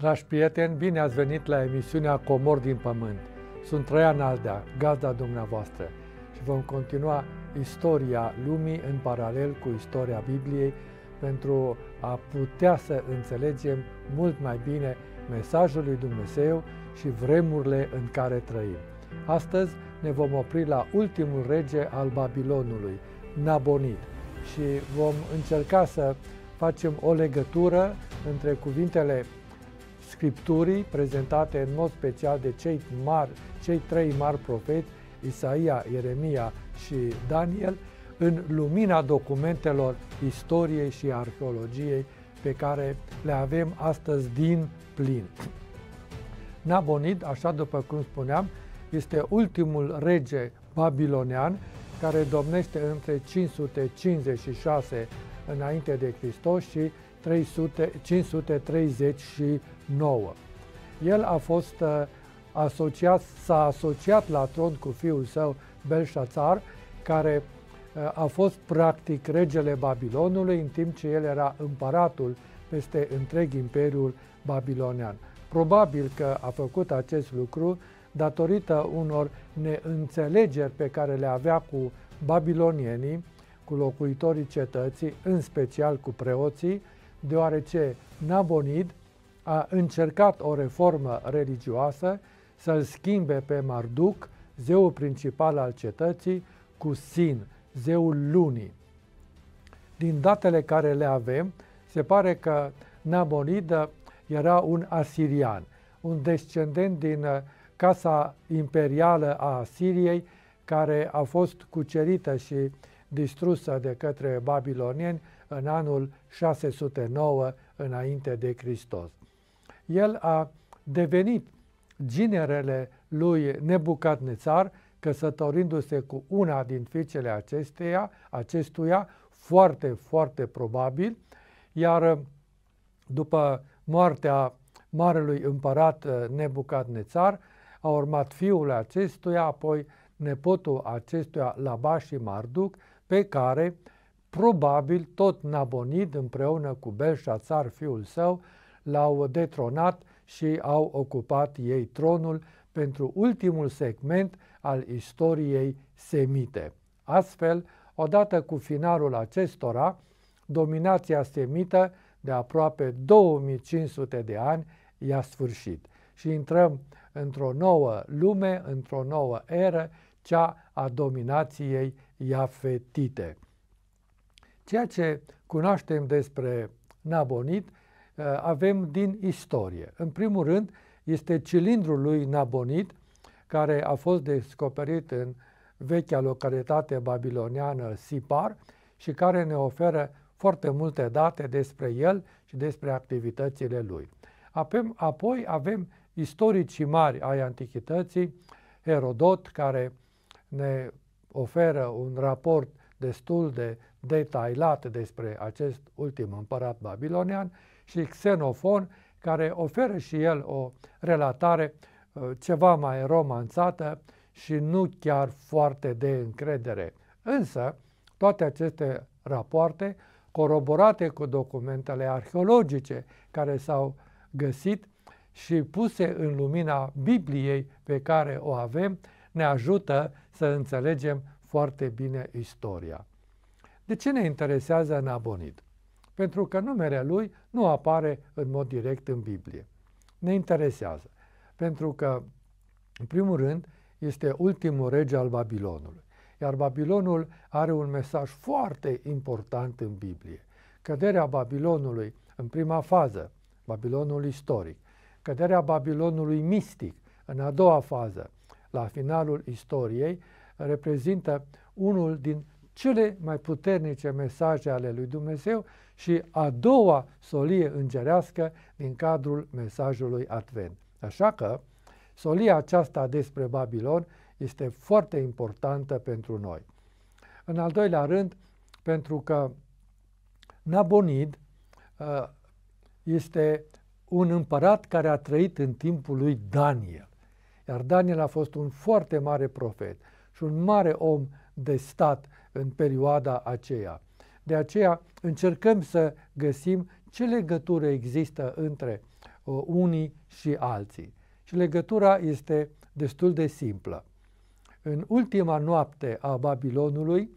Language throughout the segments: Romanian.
Dragi prieteni, bine ați venit la emisiunea Comor din Pământ. Sunt Traian Aldea, gazda dumneavoastră și vom continua istoria lumii în paralel cu istoria Bibliei pentru a putea să înțelegem mult mai bine mesajul lui Dumnezeu și vremurile în care trăim. Astăzi ne vom opri la ultimul rege al Babilonului, Nabonid, și vom încerca să facem o legătură între cuvintele Scripturii prezentate în mod special de cei, mari, cei trei mari profeti, Isaia, Ieremia și Daniel, în lumina documentelor istoriei și arheologiei pe care le avem astăzi din plin. Nabonid, așa după cum spuneam, este ultimul rege babilonean care domnește între 556 înainte de Hristos și 300, 539. El a fost uh, asociat, s-a asociat la tron cu fiul său Belșațar, care uh, a fost practic regele Babilonului, în timp ce el era împăratul peste întreg imperiul babilonian. Probabil că a făcut acest lucru datorită unor neînțelegeri pe care le avea cu babilonienii, cu locuitorii cetății, în special cu preoții, deoarece Nabonid a încercat o reformă religioasă să-l schimbe pe Marduc, zeul principal al cetății, cu Sin, zeul lunii. Din datele care le avem, se pare că Nabonid era un asirian, un descendent din uh, casa imperială a Asiriei, care a fost cucerită și distrusă de către babilonieni în anul 609 înainte de Hristos. El a devenit ginerele lui Nebucadnețar, căsătorindu-se cu una din fiicele acesteia, acestuia, foarte, foarte probabil, iar uh, după moartea marelui împărat uh, Nebucadnețar, a urmat fiul acestuia, apoi nepotul acestuia Labaș și Marduc, pe care Probabil tot Nabonid împreună cu Belșațar, fiul său, l-au detronat și au ocupat ei tronul pentru ultimul segment al istoriei semite. Astfel, odată cu finalul acestora, dominația semită de aproape 2500 de ani i-a sfârșit și intrăm într-o nouă lume, într-o nouă eră, cea a dominației iafetite. Ceea ce cunoaștem despre Nabonid uh, avem din istorie. În primul rând, este cilindrul lui Nabonid, care a fost descoperit în vechea localitate babiloniană Sipar și care ne oferă foarte multe date despre el și despre activitățile lui. Apoi avem istoricii mari ai antichității, Herodot, care ne oferă un raport destul de detaliate despre acest ultim împărat babilonian și Xenofon, care oferă și el o relatare uh, ceva mai romanțată și nu chiar foarte de încredere. Însă, toate aceste rapoarte, coroborate cu documentele arheologice care s-au găsit și puse în lumina Bibliei pe care o avem, ne ajută să înțelegem foarte bine istoria. De ce ne interesează Anabonid? Pentru că numele lui nu apare în mod direct în Biblie. Ne interesează. Pentru că, în primul rând, este ultimul rege al Babilonului. Iar Babilonul are un mesaj foarte important în Biblie. Căderea Babilonului în prima fază, Babilonul istoric, căderea Babilonului mistic în a doua fază, la finalul istoriei, reprezintă unul din cele mai puternice mesaje ale lui Dumnezeu și a doua solie îngerească din cadrul mesajului Advent. Așa că solia aceasta despre Babilon este foarte importantă pentru noi. În al doilea rând, pentru că Nabonid uh, este un împărat care a trăit în timpul lui Daniel. Iar Daniel a fost un foarte mare profet și un mare om de stat în perioada aceea. De aceea încercăm să găsim ce legătură există între uh, unii și alții. Și legătura este destul de simplă. În ultima noapte a Babilonului,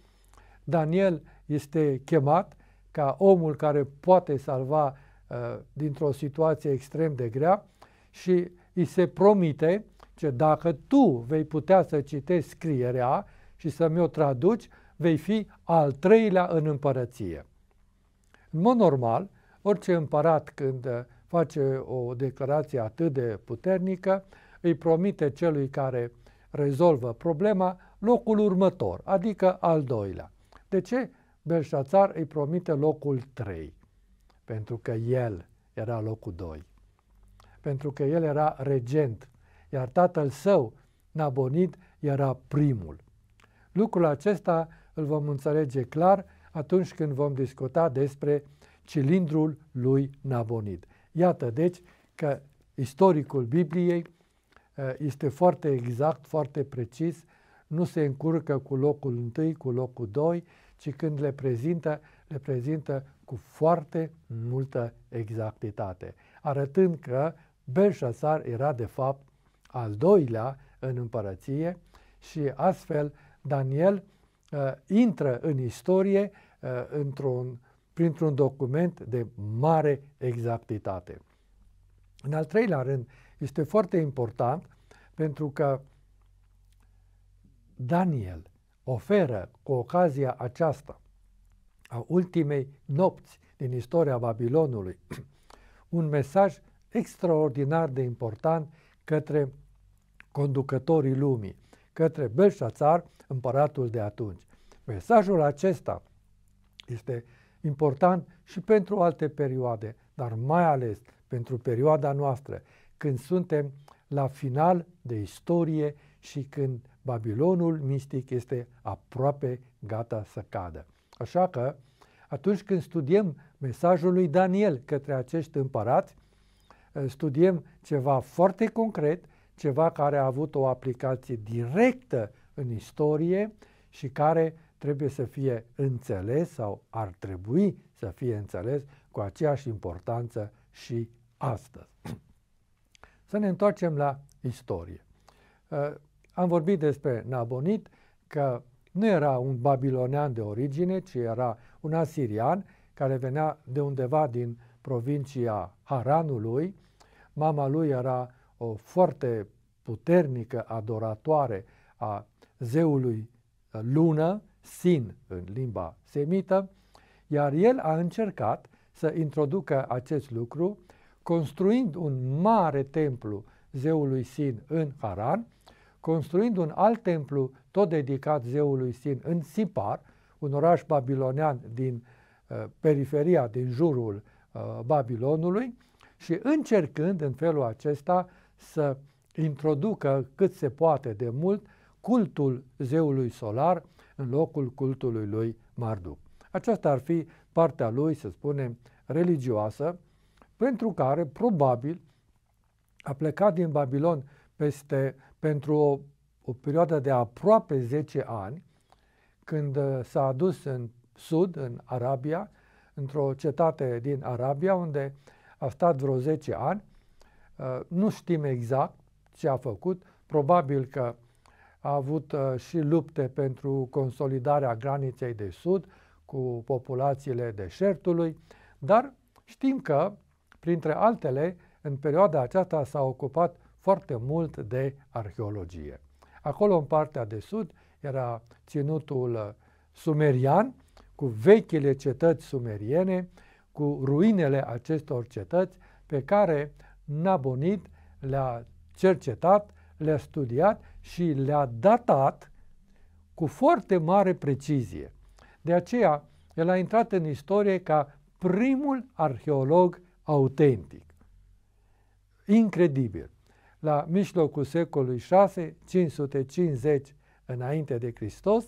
Daniel este chemat ca omul care poate salva uh, dintr-o situație extrem de grea și îi se promite că dacă tu vei putea să citești scrierea și să mi-o traduci, vei fi al treilea în împărăție. În mod normal, orice împărat când uh, face o declarație atât de puternică, îi promite celui care rezolvă problema locul următor, adică al doilea. De ce? Belșațar îi promite locul 3, pentru că el era locul 2, pentru că el era regent, iar tatăl său, Nabonid, era primul. Lucrul acesta îl vom înțelege clar atunci când vom discuta despre cilindrul lui Nabonid. Iată deci că istoricul Bibliei uh, este foarte exact, foarte precis, nu se încurcă cu locul întâi, cu locul doi, ci când le prezintă, le prezintă cu foarte multă exactitate, arătând că Belșasar era de fapt al doilea în împărăție și astfel Daniel uh, intră în istorie uh, într-un, printr-un document de mare exactitate. În al treilea rând, este foarte important pentru că Daniel oferă cu ocazia aceasta a ultimei nopți din istoria Babilonului un mesaj extraordinar de important către conducătorii lumii către Belșațar, împăratul de atunci. Mesajul acesta este important și pentru alte perioade, dar mai ales pentru perioada noastră, când suntem la final de istorie și când Babilonul mistic este aproape gata să cadă. Așa că, atunci când studiem mesajul lui Daniel către acești împărați, eh, studiem ceva foarte concret ceva care a avut o aplicație directă în istorie și care trebuie să fie înțeles sau ar trebui să fie înțeles cu aceeași importanță și astăzi. Să ne întoarcem la istorie. Uh, am vorbit despre Nabonid, că nu era un babilonean de origine, ci era un asirian care venea de undeva din provincia Haranului. Mama lui era o foarte puternică adoratoare a zeului uh, lună, Sin în limba semită, iar el a încercat să introducă acest lucru construind un mare templu zeului Sin în Haran, construind un alt templu tot dedicat zeului Sin în Sipar, un oraș babilonian din uh, periferia, din jurul uh, Babilonului, și încercând în felul acesta să introducă cât se poate de mult cultul zeului solar în locul cultului lui Marduk. Aceasta ar fi partea lui, să spunem, religioasă, pentru care probabil a plecat din Babilon peste, pentru o, o perioadă de aproape 10 ani, când uh, s-a adus în sud, în Arabia, într-o cetate din Arabia, unde a stat vreo 10 ani Uh, nu știm exact ce a făcut, probabil că a avut uh, și lupte pentru consolidarea graniței de sud cu populațiile deșertului, dar știm că, printre altele, în perioada aceasta s-a ocupat foarte mult de arheologie. Acolo, în partea de sud, era ținutul uh, sumerian, cu vechile cetăți sumeriene, cu ruinele acestor cetăți, pe care n-a bonit, le-a cercetat, le-a studiat și le-a datat cu foarte mare precizie. De aceea, el a intrat în istorie ca primul arheolog autentic. Incredibil. La mijlocul secolului 6, 550 înainte de Hristos,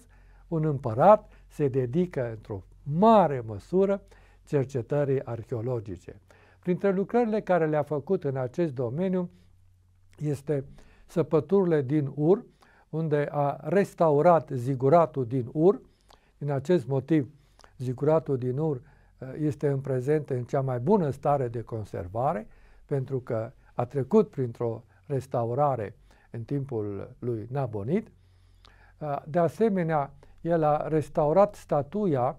un împărat se dedică într-o mare măsură cercetării arheologice. Printre lucrările care le-a făcut în acest domeniu este Săpăturile din Ur, unde a restaurat ziguratul din Ur. Din acest motiv, ziguratul din Ur eh, este în prezent în cea mai bună stare de conservare, pentru că a trecut printr-o restaurare în timpul lui Nabonid. Eh, de asemenea, el a restaurat statuia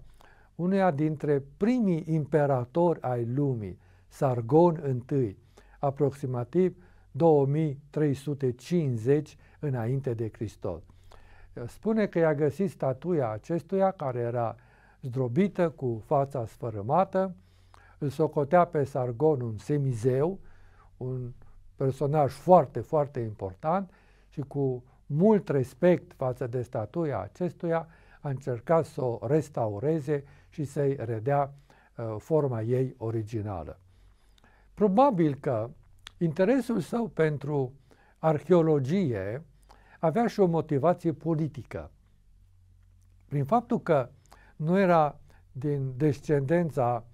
uneia dintre primii imperatori ai lumii, Sargon I, aproximativ 2350 înainte de Hristos. Spune că i-a găsit statuia acestuia care era zdrobită cu fața sfărâmată, îl socotea pe Sargon un semizeu, un personaj foarte, foarte important și cu mult respect față de statuia acestuia a încercat să o restaureze și să-i redea uh, forma ei originală. Probabil că interesul său pentru arheologie avea și o motivație politică. Prin faptul că nu era din descendența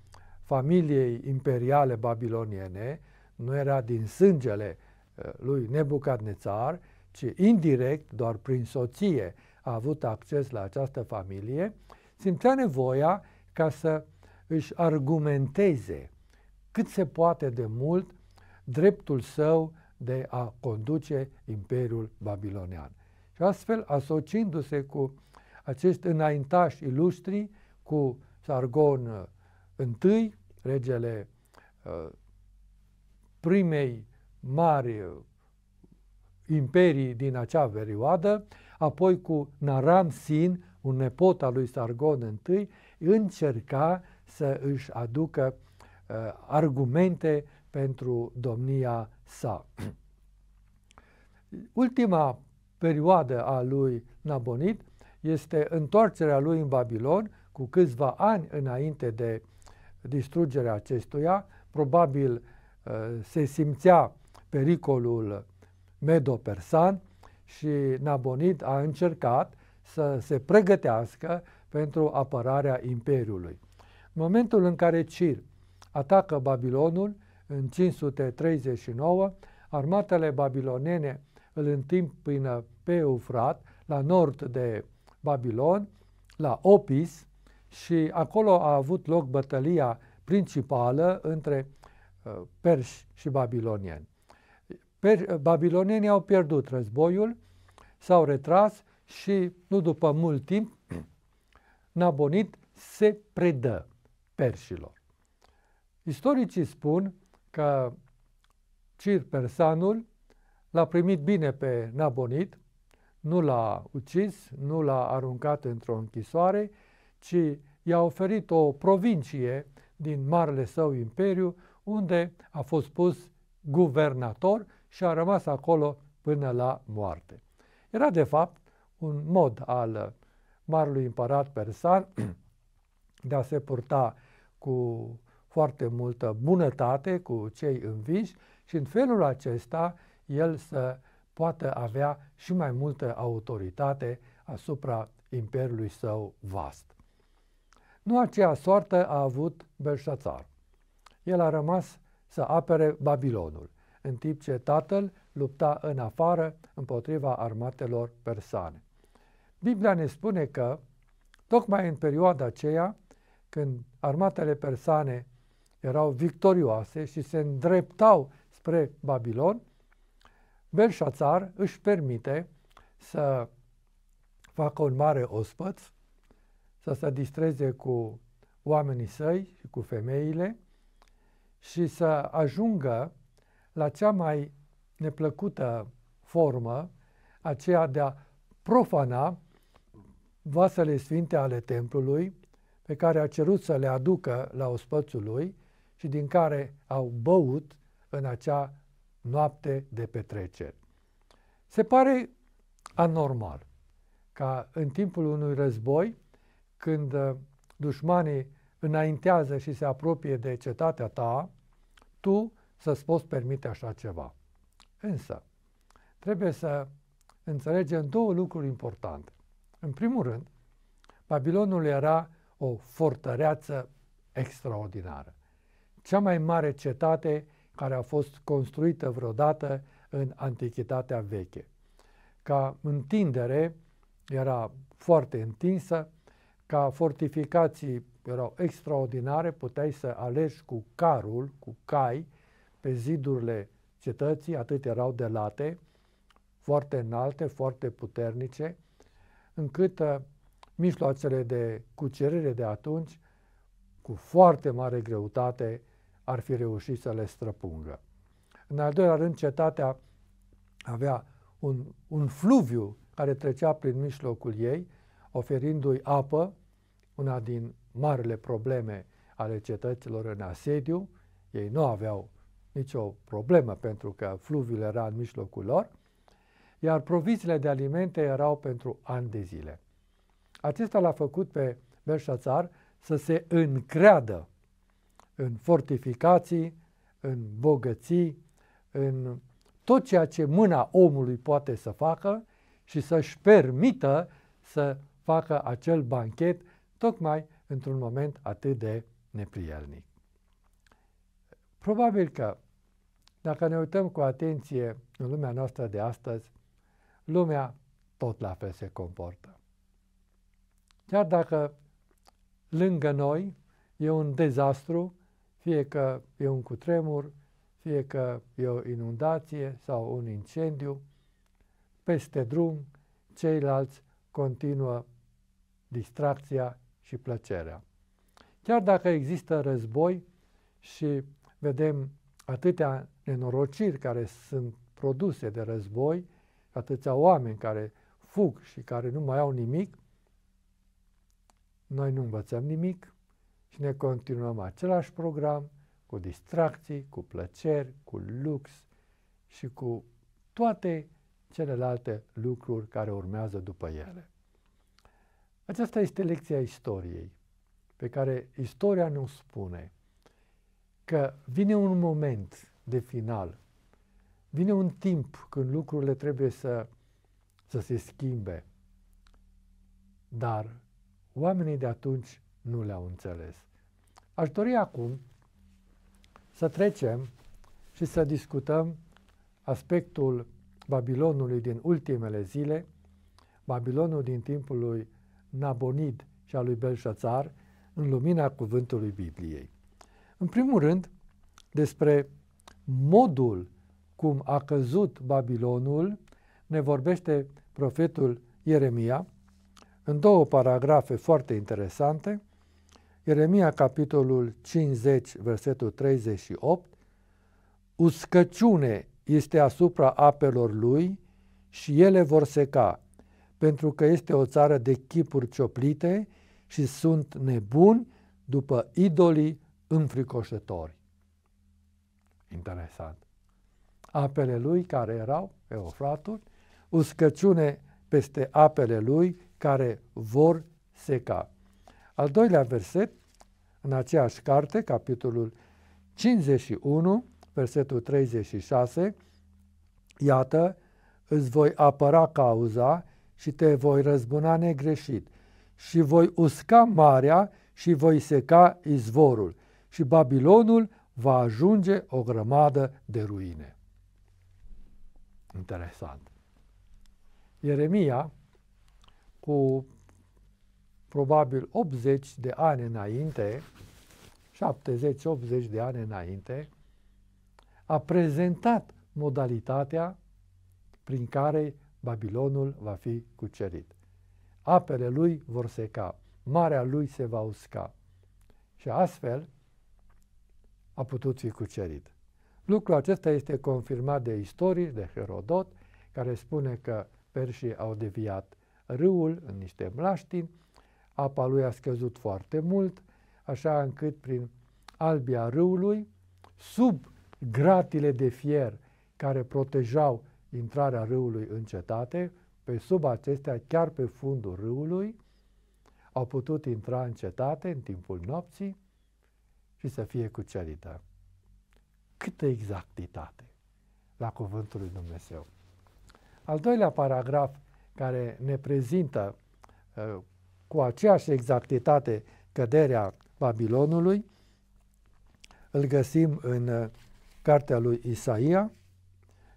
familiei imperiale babiloniene, nu era din sângele uh, lui Nebucadnețar, ci indirect, doar prin soție, a avut acces la această familie, simțea nevoia ca să își argumenteze cât se poate de mult dreptul său de a conduce Imperiul Babilonian. Și astfel, asociindu-se cu acești înaintași ilustri, cu Sargon uh, I, regele uh, primei mari uh, imperii din acea perioadă, apoi cu Naram Sin, un nepot al lui Sargon I, încerca să își aducă Uh, argumente pentru domnia sa. Ultima perioadă a lui Nabonid este întoarcerea lui în Babilon cu câțiva ani înainte de distrugerea acestuia. Probabil uh, se simțea pericolul medo-persan și Nabonid a încercat să se pregătească pentru apărarea Imperiului. În momentul în care Cir atacă Babilonul în 539, armatele babilonene îl întâmpină pe Eufrat, la nord de Babilon, la Opis, și acolo a avut loc bătălia principală între uh, perși și babilonieni. Per- babilonienii au pierdut războiul, s-au retras și nu după mult timp Nabonid se predă perșilor. Istoricii spun că Cir Persanul l-a primit bine pe Nabonid, nu l-a ucis, nu l-a aruncat într-o închisoare, ci i-a oferit o provincie din marele său imperiu, unde a fost pus guvernator și a rămas acolo până la moarte. Era, de fapt, un mod al marelui împărat persan de a se purta cu foarte multă bunătate cu cei învinși și în felul acesta el să poată avea și mai multă autoritate asupra imperiului său vast. Nu aceea soartă a avut Belșațar. El a rămas să apere Babilonul, în timp ce tatăl lupta în afară împotriva armatelor persane. Biblia ne spune că, tocmai în perioada aceea, când armatele persane erau victorioase și se îndreptau spre Babilon, Belșațar își permite să facă un mare ospăț, să se distreze cu oamenii săi și cu femeile și să ajungă la cea mai neplăcută formă, aceea de a profana vasele sfinte ale templului, pe care a cerut să le aducă la ospățul lui și din care au băut în acea noapte de petreceri. Se pare anormal ca în timpul unui război, când uh, dușmanii înaintează și se apropie de cetatea ta, tu să-ți poți permite așa ceva. Însă, trebuie să înțelegem două lucruri importante. În primul rând, Babilonul era o fortăreață extraordinară cea mai mare cetate care a fost construită vreodată în Antichitatea Veche. Ca întindere era foarte întinsă, ca fortificații erau extraordinare, puteai să alegi cu carul, cu cai, pe zidurile cetății, atât erau de late, foarte înalte, foarte puternice, încât uh, mijloacele de cucerire de atunci, cu foarte mare greutate, ar fi reușit să le străpungă. În al doilea rând, cetatea avea un, un fluviu care trecea prin mijlocul ei, oferindu-i apă, una din marile probleme ale cetăților în asediu. Ei nu aveau nicio problemă pentru că fluviul era în mijlocul lor, iar proviziile de alimente erau pentru ani de zile. Acesta l-a făcut pe Berșațar să se încreadă în fortificații, în bogății, în tot ceea ce mâna omului poate să facă și să-și permită să facă acel banchet tocmai într-un moment atât de neprielnic. Probabil că dacă ne uităm cu atenție în lumea noastră de astăzi, lumea tot la fel se comportă. Chiar dacă lângă noi e un dezastru fie că e un cutremur, fie că e o inundație sau un incendiu, peste drum ceilalți continuă distracția și plăcerea. Chiar dacă există război și vedem atâtea nenorociri care sunt produse de război, atâția oameni care fug și care nu mai au nimic, noi nu învățăm nimic, și ne continuăm același program cu distracții, cu plăceri, cu lux și cu toate celelalte lucruri care urmează după ele. Aceasta este lecția istoriei, pe care istoria nu spune că vine un moment de final, vine un timp când lucrurile trebuie să, să se schimbe, dar oamenii de atunci nu le-au înțeles. Aș dori acum să trecem și să discutăm aspectul Babilonului din ultimele zile, Babilonul din timpul lui Nabonid și al lui Belșațar, în lumina cuvântului Bibliei. În primul rând, despre modul cum a căzut Babilonul, ne vorbește profetul Ieremia în două paragrafe foarte interesante, Ieremia, capitolul 50, versetul 38, uscăciune este asupra apelor lui și ele vor seca, pentru că este o țară de chipuri cioplite și sunt nebuni după idolii înfricoșători. Interesant. Apele lui care erau Eufratul, uscăciune peste apele lui care vor seca. Al doilea verset, în aceeași carte, capitolul 51, versetul 36, iată, îți voi apăra cauza și te voi răzbuna negreșit și voi usca marea și voi seca izvorul și Babilonul va ajunge o grămadă de ruine. Interesant. Ieremia, cu probabil 80 de ani înainte, 70-80 de ani înainte, a prezentat modalitatea prin care Babilonul va fi cucerit. Apele lui vor seca, marea lui se va usca și astfel a putut fi cucerit. Lucrul acesta este confirmat de istorie, de Herodot, care spune că perșii au deviat râul în niște mlaștini apa lui a scăzut foarte mult, așa încât prin albia râului, sub gratile de fier care protejau intrarea râului în cetate, pe sub acestea, chiar pe fundul râului, au putut intra în cetate în timpul nopții și să fie cucerită. Câtă exactitate la cuvântul lui Dumnezeu! Al doilea paragraf care ne prezintă uh, cu aceeași exactitate căderea Babilonului, îl găsim în uh, cartea lui Isaia,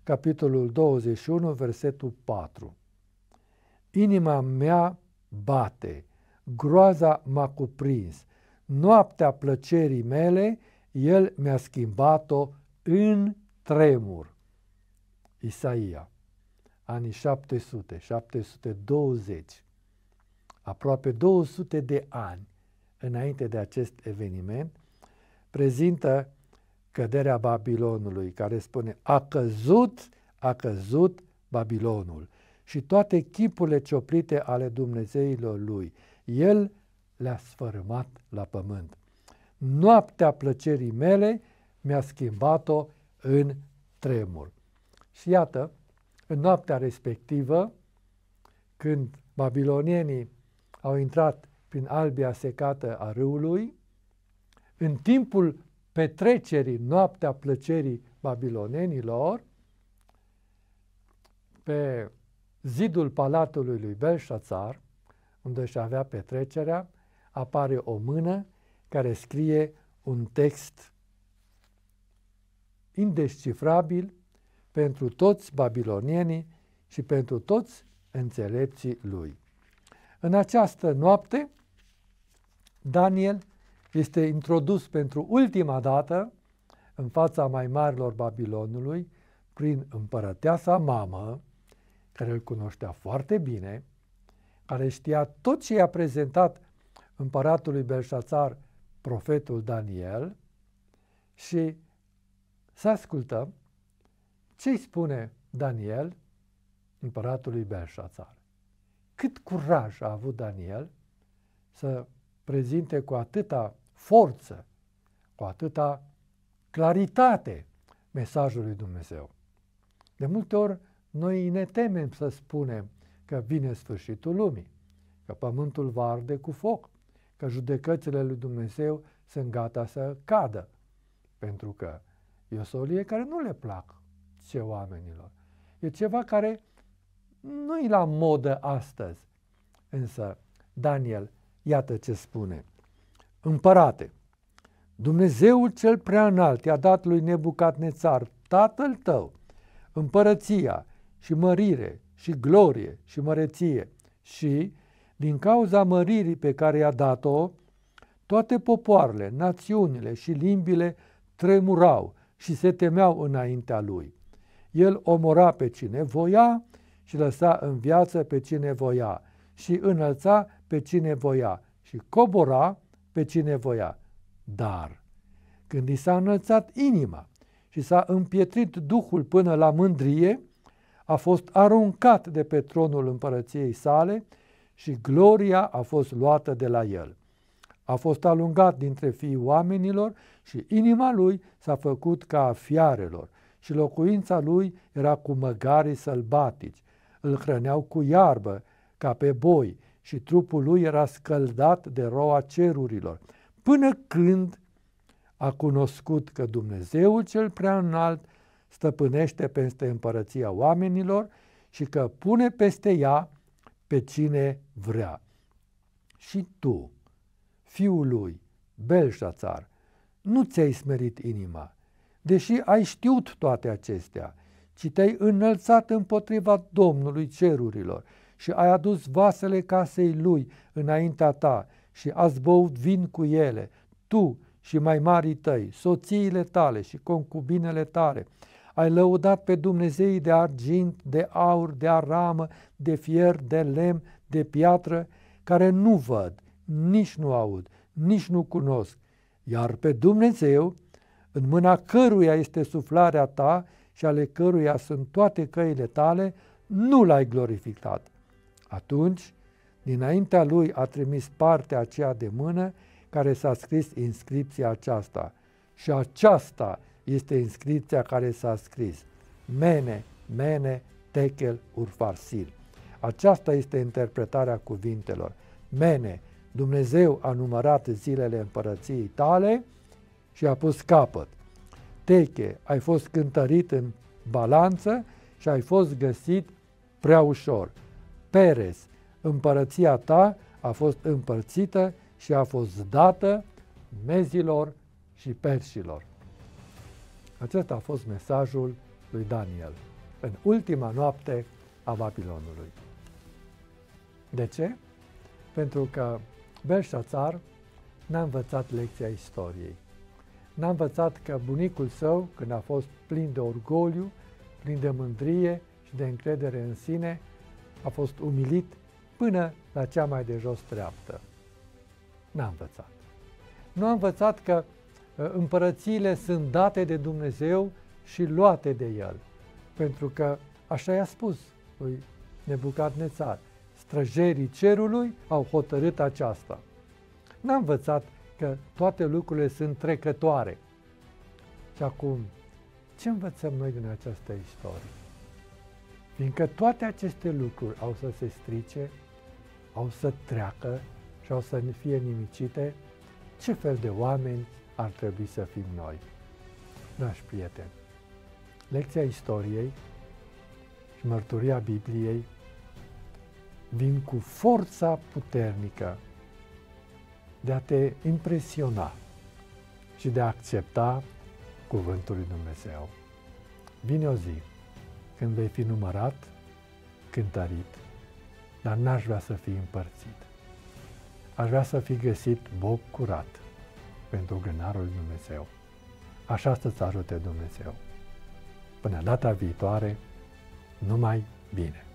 capitolul 21, versetul 4. Inima mea bate, groaza m-a cuprins, noaptea plăcerii mele, el mi-a schimbat-o în tremur. Isaia, anii 700-720 aproape 200 de ani înainte de acest eveniment, prezintă căderea Babilonului, care spune a căzut, a căzut Babilonul și toate chipurile cioplite ale Dumnezeilor lui. El le-a sfărâmat la pământ. Noaptea plăcerii mele mi-a schimbat-o în tremur. Și iată, în noaptea respectivă, când babilonienii au intrat prin albia secată a râului, în timpul petrecerii, noaptea plăcerii babilonenilor, pe zidul palatului lui Belșațar, unde își avea petrecerea, apare o mână care scrie un text indescifrabil pentru toți babilonienii și pentru toți înțelepții lui. În această noapte, Daniel este introdus pentru ultima dată în fața mai marilor Babilonului prin împărăteasa mamă, care îl cunoștea foarte bine, care știa tot ce i-a prezentat împăratului Belșațar profetul Daniel și să ascultăm ce îi spune Daniel împăratului Belșațar cât curaj a avut Daniel să prezinte cu atâta forță, cu atâta claritate mesajul lui Dumnezeu. De multe ori noi ne temem să spunem că vine sfârșitul lumii, că pământul va arde cu foc, că judecățile lui Dumnezeu sunt gata să cadă, pentru că e o solie care nu le plac ce oamenilor. E ceva care nu-i la modă astăzi. Însă Daniel, iată ce spune. Împărate, Dumnezeul cel prea înalt i-a dat lui nețar tatăl tău, împărăția și mărire și glorie și măreție și, din cauza măririi pe care i-a dat-o, toate popoarele, națiunile și limbile tremurau și se temeau înaintea lui. El omora pe cine voia și lăsa în viață pe cine voia și înălța pe cine voia și cobora pe cine voia. Dar când i s-a înălțat inima și s-a împietrit duhul până la mândrie, a fost aruncat de pe tronul împărăției sale și gloria a fost luată de la el. A fost alungat dintre fiii oamenilor și inima lui s-a făcut ca a fiarelor și locuința lui era cu măgarii sălbatici îl hrăneau cu iarbă, ca pe boi, și trupul lui era scăldat de roa cerurilor, până când a cunoscut că Dumnezeul cel prea înalt stăpânește peste împărăția oamenilor și că pune peste ea pe cine vrea. Și tu, fiul lui, Belșațar, nu ți-ai smerit inima, deși ai știut toate acestea – ci te-ai înălțat împotriva Domnului cerurilor și ai adus vasele casei lui înaintea ta și ați băut vin cu ele, tu și mai marii tăi, soțiile tale și concubinele tale. Ai lăudat pe Dumnezeii de argint, de aur, de aramă, de fier, de lemn, de piatră, care nu văd, nici nu aud, nici nu cunosc, iar pe Dumnezeu, în mâna căruia este suflarea ta, și ale căruia sunt toate căile tale, nu l-ai glorificat. Atunci, dinaintea lui a trimis partea aceea de mână care s-a scris inscripția aceasta. Și aceasta este inscripția care s-a scris. Mene, mene, tekel, urfarsil. Aceasta este interpretarea cuvintelor. Mene, Dumnezeu a numărat zilele împărăției tale și a pus capăt teche, ai fost cântărit în balanță și ai fost găsit prea ușor. Perez, împărăția ta a fost împărțită și a fost dată mezilor și persilor. Acesta a fost mesajul lui Daniel în ultima noapte a Babilonului. De ce? Pentru că Belșațar n-a învățat lecția istoriei. N-a învățat că bunicul său, când a fost plin de orgoliu, plin de mândrie și de încredere în sine, a fost umilit până la cea mai de jos treaptă. N-a învățat. Nu a învățat că uh, împărățiile sunt date de Dumnezeu și luate de El. Pentru că așa i-a spus lui Nețar, străjerii cerului au hotărât aceasta. N-a învățat că toate lucrurile sunt trecătoare. Și acum, ce învățăm noi din această istorie? Fiindcă toate aceste lucruri au să se strice, au să treacă și au să fie nimicite, ce fel de oameni ar trebui să fim noi? Dragi prieteni, lecția istoriei și mărturia Bibliei vin cu forța puternică de a te impresiona și de a accepta cuvântul lui Dumnezeu. Vine o zi când vei fi numărat, cântărit, dar n-aș vrea să fii împărțit. Aș vrea să fi găsit bob curat pentru grânarul lui Dumnezeu. Așa să-ți ajute Dumnezeu. Până data viitoare, numai bine!